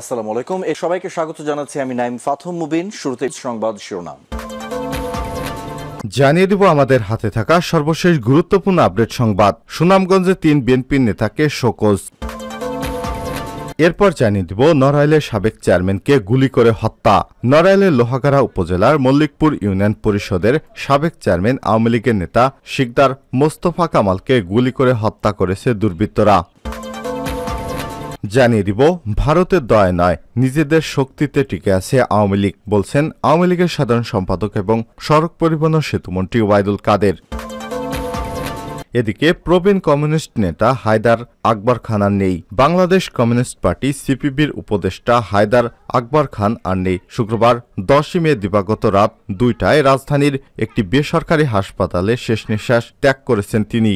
আসসালামু আলাইকুম এ সবাইকে স্বাগত জানাচ্ছি আমি নাইম ফাথম মুবিন শুরুতে সংবাদ শিরোনাম জানিয়ে দিব আমাদের হাতে থাকা সর্বশেষ গুরুত্বপূর্ণ আপডেট সংবাদ সুনামগঞ্জে তিন বিএনপি নেতাকে শোকজ এরপর জানিয়ে দিব নড়াইলের সাবেক চেয়ারম্যানকে গুলি করে হত্যা নড়াইলের লোহাগাড়া উপজেলার মল্লিকপুর ইউনিয়ন পরিষদের সাবেক চেয়ারম্যান আওয়ামী লীগের নেতা শিকদার মোস্তফা কামালকে গুলি করে হত্যা করেছে দুর্বৃত্তরা জানিয়ে দিব ভারতের দয় নয় নিজেদের শক্তিতে টিকে আছে আওয়ামী লীগ বলছেন আওয়ামী লীগের সাধারণ সম্পাদক এবং সড়ক পরিবহন সেতুমন্ত্রী ওয়াইদুল কাদের এদিকে প্রবীণ কমিউনিস্ট নেতা হায়দার আকবর খান আর নেই বাংলাদেশ কমিউনিস্ট পার্টি সিপিবির উপদেষ্টা হায়দার আকবর খান আর নেই শুক্রবার দশই মে দিবাগত রাত দুইটায় রাজধানীর একটি বেসরকারি হাসপাতালে শেষ নিঃশ্বাস ত্যাগ করেছেন তিনি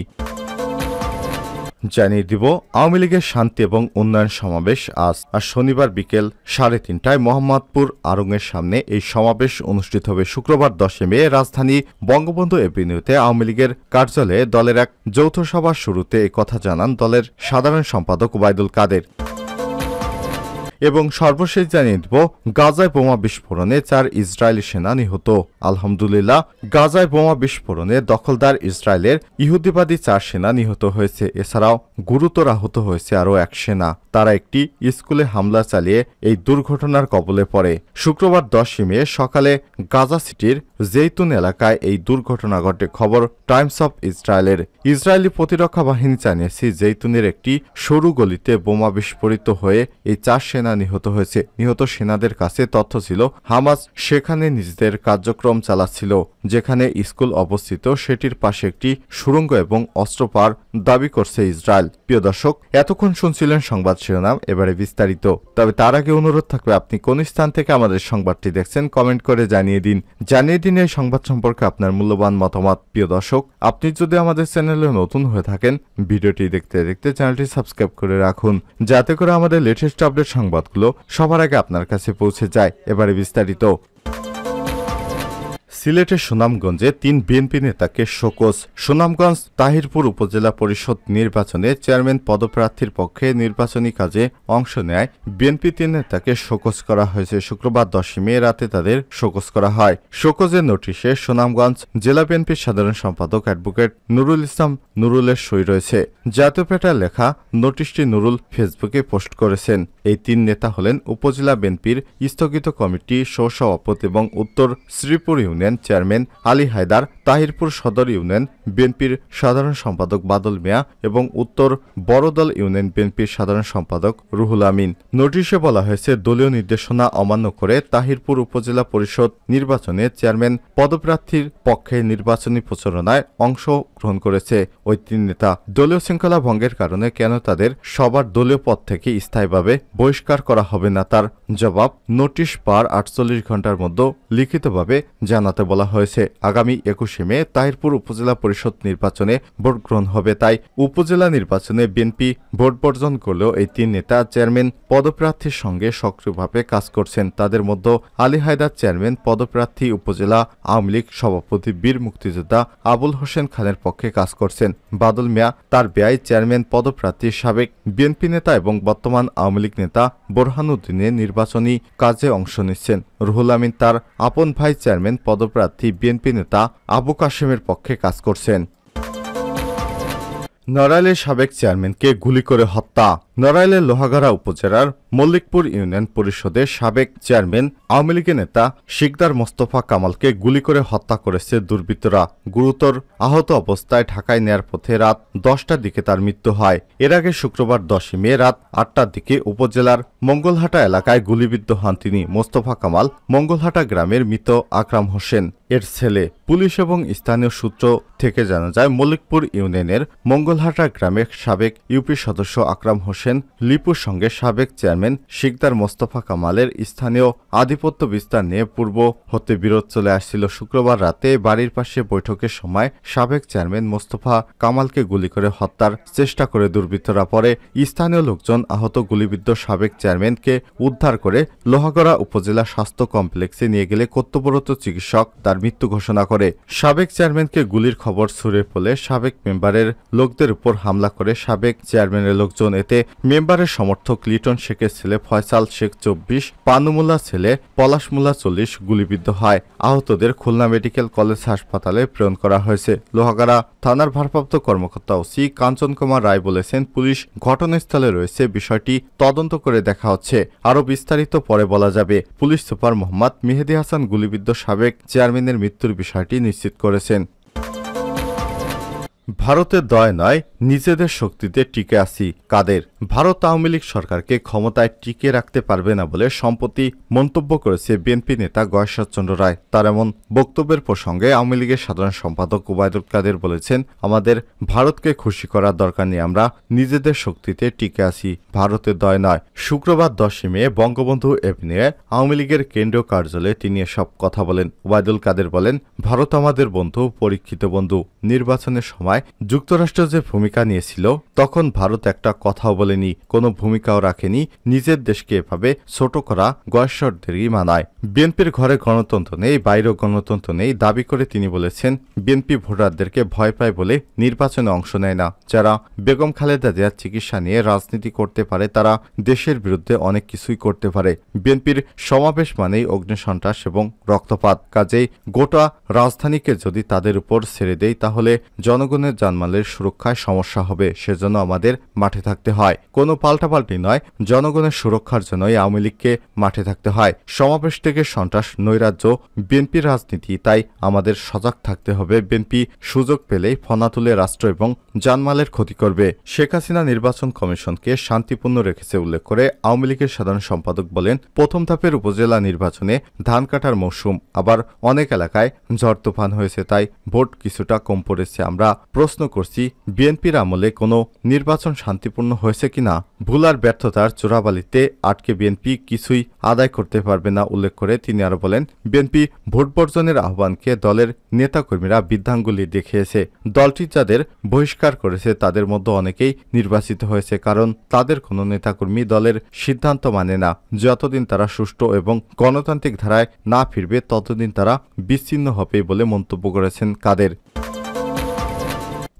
জানিয়ে দিব আওয়ামী লীগের শান্তি এবং উন্নয়ন সমাবেশ আজ আর শনিবার বিকেল সাড়ে তিনটায় মোহাম্মদপুর আরঙের সামনে এই সমাবেশ অনুষ্ঠিত হবে শুক্রবার দশে মে রাজধানী বঙ্গবন্ধু এভিনিউতে আওয়ামী লীগের কার্যালয়ে দলের এক যৌথ সভার শুরুতে কথা জানান দলের সাধারণ সম্পাদক ওবায়দুল কাদের এবং সর্বশেষ জানিয়ে দেব গাজায় বোমা বিস্ফোরণে চার ইসরায়েলি সেনা নিহত আলহামদুলিল্লাহ গাজায় বোমা বিস্ফোরণে দখলদার ইসরায়েলের ইহুদিবাদী চার সেনা নিহত হয়েছে এছাড়াও গুরুতর আহত হয়েছে আরও এক সেনা তারা একটি স্কুলে হামলা চালিয়ে এই দুর্ঘটনার কবলে পড়ে শুক্রবার দশই মে সকালে গাজা সিটির জেইতুন এলাকায় এই দুর্ঘটনা ঘটে খবর টাইমস অফ ইসরায়েলের ইসরায়েলি প্রতিরক্ষা বাহিনী জানিয়েছে জেইতুনের একটি সরু গলিতে বোমা বিস্ফোরিত হয়ে এই চার সেনা নিহত হয়েছে নিহত সেনাদের কাছে তথ্য ছিল হামাস সেখানে নিজেদের কার্যক্রম চালাচ্ছিল যেখানে স্কুল অবস্থিত সেটির পাশে একটি সুরঙ্গ এবং অস্ত্রপার দাবি করছে ইসরায়েল প্রিয় দর্শক এতক্ষণ শুনছিলেন সংবাদ শিরোনাম এবারে বিস্তারিত তবে তার আগে অনুরোধ থাকবে আপনি কোন স্থান থেকে আমাদের সংবাদটি দেখছেন কমেন্ট করে জানিয়ে দিন জানিয়ে দিনে এই সংবাদ সম্পর্কে আপনার মূল্যবান মতামত প্রিয় দর্শক আপনি যদি আমাদের চ্যানেলে নতুন হয়ে থাকেন ভিডিওটি দেখতে দেখতে চ্যানেলটি সাবস্ক্রাইব করে রাখুন যাতে করে আমাদের লেটেস্ট আপডেট সংবাদগুলো সবার আগে আপনার কাছে পৌঁছে যায় এবারে বিস্তারিত সিলেটের সুনামগঞ্জে তিন বিএনপি নেতাকে শোকজ সুনামগঞ্জ তাহিরপুর উপজেলা পরিষদ নির্বাচনে চেয়ারম্যান পদপ্রার্থীর পক্ষে নির্বাচনী কাজে অংশ নেয় বিএনপি তিন নেতাকে শোকজ করা হয়েছে শুক্রবার দশই মে রাতে তাদের শোকজ করা হয় শোকজের নোটিশে সুনামগঞ্জ জেলা বিএনপির সাধারণ সম্পাদক অ্যাডভোকেট নুরুল ইসলাম নুরুলের সই রয়েছে জাতীয় পেটার লেখা নোটিশটি নুরুল ফেসবুকে পোস্ট করেছেন এই তিন নেতা হলেন উপজেলা বিএনপির স্থগিত কমিটি সভাপতি এবং Uttar Shripur union union chairman Ali Haider Tahirpur Sadar union বিএনপির সাধারণ সম্পাদক বাদল মিয়া এবং উত্তর বড়দল ইউনিয়ন বিএনপির সাধারণ সম্পাদক রুহুল আমিন নোটিশে বলা হয়েছে দলীয় নির্দেশনা অমান্য করে তাহিরপুর উপজেলা পরিষদ নির্বাচনে চেয়ারম্যান পদপ্রার্থীর পক্ষে নির্বাচনী প্রচারণায় অংশ গ্রহণ করেছে ওই তিন নেতা দলীয় শৃঙ্খলা ভঙ্গের কারণে কেন তাদের সবার দলীয় পদ থেকে স্থায়ীভাবে বহিষ্কার করা হবে না তার জবাব নোটিশ পার আটচল্লিশ ঘন্টার মধ্যে লিখিতভাবে জানাতে তাতে বলা হয়েছে আগামী একুশে মে তাহিরপুর উপজেলা পরিষদ নির্বাচনে ভোট গ্রহণ হবে তাই উপজেলা নির্বাচনে বিএনপি ভোট বর্জন করলেও এই তিন নেতা চেয়ারম্যান পদপ্রার্থীর সঙ্গে সক্রিয়ভাবে কাজ করছেন তাদের মধ্যে আলী হায়দার চেয়ারম্যান পদপ্রার্থী উপজেলা আওয়ামী লীগ সভাপতি বীর মুক্তিযোদ্ধা আবুল হোসেন খানের পক্ষে কাজ করছেন বাদল মিয়া তার ব্যয় চেয়ারম্যান পদপ্রার্থী সাবেক বিএনপি নেতা এবং বর্তমান আওয়ামী লীগ নেতা বোরহানুদ্দিনের নির্বাচনী কাজে অংশ নিচ্ছেন রুহুল আমিন তার আপন ভাই চেয়ারম্যান পদ পদপ্রার্থী বিএনপি নেতা আবু কাশেমের পক্ষে কাজ করছেন নড়াইলের সাবেক চেয়ারম্যানকে গুলি করে হত্যা নড়াইলের লোহাগাড়া উপজেলার মল্লিকপুর ইউনিয়ন পরিষদের সাবেক চেয়ারম্যান আওয়ামী লীগের নেতা শিকদার মোস্তফা কামালকে গুলি করে হত্যা করেছে দুর্বৃত্তরা গুরুতর আহত অবস্থায় ঢাকায় নেয়ার পথে রাত দশটার দিকে তার মৃত্যু হয় এর আগে শুক্রবার দশই মে রাত আটটার দিকে উপজেলার মঙ্গলহাটা এলাকায় গুলিবিদ্ধ হন তিনি মোস্তফা কামাল মঙ্গলহাটা গ্রামের মৃত আকরাম হোসেন এর ছেলে পুলিশ এবং স্থানীয় সূত্র থেকে জানা যায় মল্লিকপুর ইউনিয়নের মঙ্গলহাটা গ্রামের সাবেক ইউপি সদস্য আকরাম হোসেন হোসেন লিপুর সঙ্গে সাবেক চেয়ারম্যান শিকদার মোস্তফা কামালের স্থানীয় আধিপত্য বিস্তার নিয়ে পূর্ব হতে বিরোধ চলে আসছিল শুক্রবার রাতে বাড়ির পাশে বৈঠকের সময় সাবেক চেয়ারম্যান মোস্তফা কামালকে গুলি করে হত্যার চেষ্টা করে দুর্বৃত্তরা পরে স্থানীয় লোকজন আহত গুলিবিদ্ধ সাবেক চেয়ারম্যানকে উদ্ধার করে লোহাগড়া উপজেলা স্বাস্থ্য কমপ্লেক্সে নিয়ে গেলে কর্তব্যরত চিকিৎসক তার মৃত্যু ঘোষণা করে সাবেক চেয়ারম্যানকে গুলির খবর ছুড়ে ফলে সাবেক মেম্বারের লোকদের উপর হামলা করে সাবেক চেয়ারম্যানের লোকজন এতে মেম্বারের সমর্থক লিটন শেখের ছেলে ফয়সাল শেখ চব্বিশ পানুমুল্লা ছেলে পলাশমুল্লা চল্লিশ গুলিবিদ্ধ হয় আহতদের খুলনা মেডিকেল কলেজ হাসপাতালে প্রেরণ করা হয়েছে লোহাগাড়া থানার ভারপ্রাপ্ত কর্মকর্তা ওসি কাঞ্চন কুমার রায় বলেছেন পুলিশ ঘটনাস্থলে রয়েছে বিষয়টি তদন্ত করে দেখা হচ্ছে আরও বিস্তারিত পরে বলা যাবে পুলিশ সুপার মোহাম্মদ মেহেদি হাসান গুলিবিদ্ধ সাবেক চেয়ারম্যানের মৃত্যুর বিষয়টি নিশ্চিত করেছেন ভারতের দয় নয় নিজেদের শক্তিতে টিকে আসি কাদের ভারত আওয়ামী লীগ সরকারকে ক্ষমতায় টিকে রাখতে পারবে না বলে সম্প্রতি মন্তব্য করেছে বিএনপি নেতা গয়েশ্বরচন্দ্র রায় তার এমন বক্তব্যের প্রসঙ্গে আওয়ামী লীগের সাধারণ সম্পাদক ওবায়দুল কাদের বলেছেন আমাদের ভারতকে খুশি করার দরকার নেই আমরা নিজেদের শক্তিতে টিকে আসি ভারতের দয় নয় শুক্রবার দশই মে বঙ্গবন্ধু এভিনিউয়ে আওয়ামী লীগের কেন্দ্রীয় কার্যালয়ে তিনি এসব কথা বলেন ওবায়দুল কাদের বলেন ভারত আমাদের বন্ধু পরীক্ষিত বন্ধু নির্বাচনের সময় ঘটনায় যুক্তরাষ্ট্র যে ভূমিকা নিয়েছিল তখন ভারত একটা কথাও বলেনি কোনো ভূমিকাও রাখেনি নিজের দেশকে এভাবে ছোট করা গয়েশ্বরদেরই মানায় বিএনপির ঘরে গণতন্ত্র নেই বাইরেও গণতন্ত্র নেই দাবি করে তিনি বলেছেন বিএনপি ভোটারদেরকে ভয় পায় বলে নির্বাচনে অংশ নেয় না যারা বেগম খালেদা জিয়ার চিকিৎসা নিয়ে রাজনীতি করতে পারে তারা দেশের বিরুদ্ধে অনেক কিছুই করতে পারে বিএনপির সমাবেশ মানেই অগ্নিসন্ত্রাস এবং রক্তপাত কাজেই গোটা রাজধানীকে যদি তাদের উপর ছেড়ে দেয় তাহলে জনগণের ধরনের জানমালের সুরক্ষায় সমস্যা হবে সেজন্য আমাদের মাঠে থাকতে হয় কোনো পাল্টাপাল্টি নয় জনগণের সুরক্ষার জন্যই আওয়ামী লীগকে মাঠে থাকতে হয় সমাবেশ থেকে সন্ত্রাস নৈরাজ্য বিএনপির রাজনীতি তাই আমাদের সজাগ থাকতে হবে বিএনপি সুযোগ পেলেই ফনা তুলে রাষ্ট্র এবং জানমালের ক্ষতি করবে শেখ হাসিনা নির্বাচন কমিশনকে শান্তিপূর্ণ রেখেছে উল্লেখ করে আওয়ামী লীগের সাধারণ সম্পাদক বলেন প্রথম ধাপের উপজেলা নির্বাচনে ধান কাটার মৌসুম আবার অনেক এলাকায় ঝড় তুফান হয়েছে তাই ভোট কিছুটা কম পড়েছে আমরা প্রশ্ন করছি বিএনপির আমলে কোনো নির্বাচন শান্তিপূর্ণ হয়েছে কিনা ভুলার ব্যর্থতার চোরাবালিতে আটকে বিএনপি কিছুই আদায় করতে পারবে না উল্লেখ করে তিনি আরও বলেন বিএনপি ভোট বর্জনের আহ্বানকে দলের নেতাকর্মীরা বৃদ্ধাঙ্গুলি দেখিয়েছে দলটি যাদের বহিষ্কার করেছে তাদের মধ্যে অনেকেই নির্বাচিত হয়েছে কারণ তাদের কোনো নেতাকর্মী দলের সিদ্ধান্ত মানে না যতদিন তারা সুষ্ঠু এবং গণতান্ত্রিক ধারায় না ফিরবে ততদিন তারা বিচ্ছিন্ন হবে বলে মন্তব্য করেছেন কাদের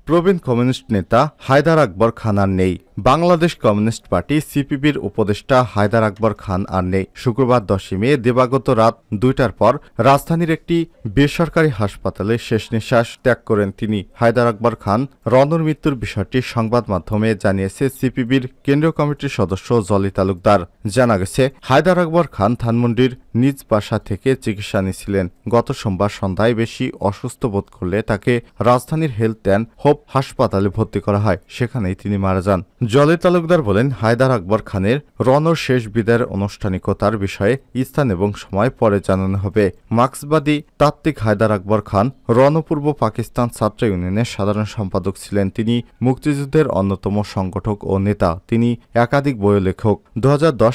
প্রবীণ কমিউনিস্ট নেতা হায়দার আকবর খান আর নেই বাংলাদেশ কমিউনিস্ট পার্টি সিপিবির উপদেষ্টা হায়দার আকবর খান আর নেই শুক্রবার দশই মে দেবাগত রাত দুইটার পর রাজধানীর একটি বেসরকারি হাসপাতালে শেষ নিঃশ্বাস ত্যাগ করেন তিনি হায়দার আকবর খান রনর মৃত্যুর বিষয়টি সংবাদ মাধ্যমে জানিয়েছে সিপিবির কেন্দ্রীয় কমিটির সদস্য জলি তালুকদার জানা গেছে হায়দার আকবর খান ধানমন্ডির নিজ বাসা থেকে চিকিৎসা নিয়েছিলেন গত সোমবার সন্ধ্যায় বেশি অসুস্থ বোধ করলে তাকে রাজধানীর হেলথ অ্যান্ড হোপ হাসপাতালে ভর্তি করা হয় সেখানেই তিনি মারা যান জলে তালুকদার বলেন হায়দার আকবর খানের রণ শেষ বিদায়ের আনুষ্ঠানিকতার বিষয়ে স্থান এবং সময় পরে জানানো হবে মার্ক্সবাদী তাত্ত্বিক হায়দার আকবর খান রণপূর্ব পাকিস্তান ছাত্র ইউনিয়নের সাধারণ সম্পাদক ছিলেন তিনি মুক্তিযুদ্ধের অন্যতম সংগঠক ও নেতা তিনি একাধিক বইও লেখক দু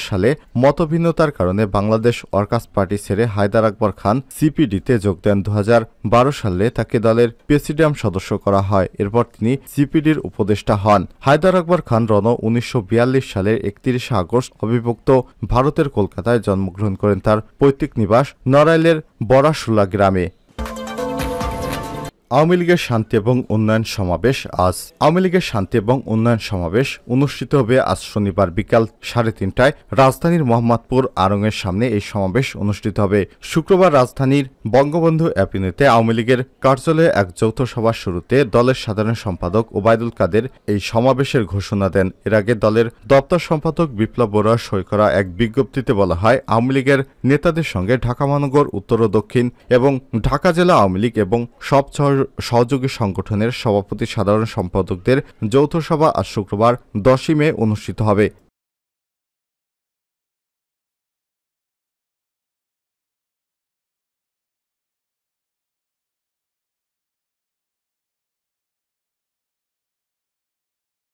সালে মতভিন্নতার কারণে বাংলাদেশ অর্কাস পার্টি ছেড়ে হায়দার আকবর খান সিপিডিতে যোগ দেন দু সালে তাকে দলের প্রেসিডিয়াম সদস্য করা হয় এর পর তিনি সিপিডির উপদেষ্টা হন হায়দার আকবর খান রন উনিশশো সালের একত্রিশে আগস্ট অবিভক্ত ভারতের কলকাতায় জন্মগ্রহণ করেন তার পৈতৃক নিবাস নড়াইলের বরাসুলা গ্রামে আওয়ামী লীগের শান্তি এবং উন্নয়ন সমাবেশ আজ আওয়ামী লীগের শান্তি এবং উন্নয়ন সমাবেশ অনুষ্ঠিত হবে আজ শনিবার বিকাল সাড়ে তিনটায় রাজধানীর মোহাম্মদপুর আরঙের সামনে এই সমাবেশ অনুষ্ঠিত হবে শুক্রবার রাজধানীর বঙ্গবন্ধু অ্যাপিনিতে আওয়ামী লীগের কার্যালয়ে এক যৌথ সভার শুরুতে দলের সাধারণ সম্পাদক ওবায়দুল কাদের এই সমাবেশের ঘোষণা দেন এর আগে দলের দপ্তর সম্পাদক বিপ্লব বড়ুয়া সই করা এক বিজ্ঞপ্তিতে বলা হয় আওয়ামী লীগের নেতাদের সঙ্গে ঢাকা মহানগর উত্তর ও দক্ষিণ এবং ঢাকা জেলা আওয়ামী লীগ এবং সব শহর সহযোগী সংগঠনের সভাপতি সাধারণ সম্পাদকদের যৌথ সভা আজ শুক্রবার দশই মে অনুষ্ঠিত হবে